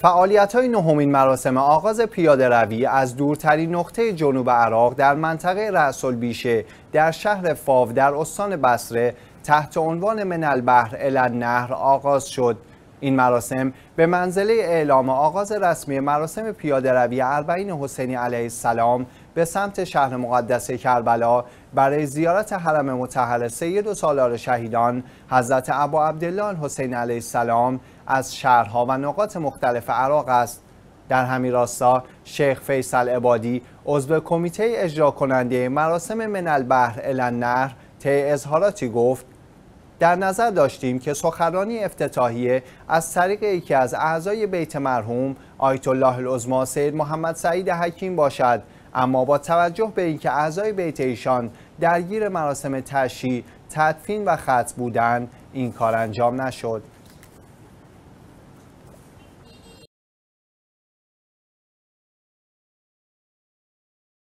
فعالیت های نهمین مراسم آغاز پیاده روی از دورترین نقطه جنوب عراق در منطقه رسول بیشه در شهر فاو در استان بسره تحت عنوان من البحر الان نهر آغاز شد. این مراسم به منزله اعلام آغاز رسمی مراسم پیاده روی اربعین حسینی علیه السلام به سمت شهر مقدس کربلا برای زیارت حرم مطهر سید و سالار شهیدان حضرت ابا عبدالله حسین علیه السلام از شهرها و نقاط مختلف عراق است در همین راستا شیخ فیصل عبادی عضو کمیته اجرا کننده مراسم من البحر النهر طی اظهاراتی گفت در نظر داشتیم که سخنرانی افتتاحیه از طریق یکی از اعضای بیت مرحوم آیت الله العظما سید محمد سعید حکیم باشد اما با توجه به اینکه اعضای بیت ایشان درگیر مراسم تشییع تدفین و خط بودند این کار انجام نشد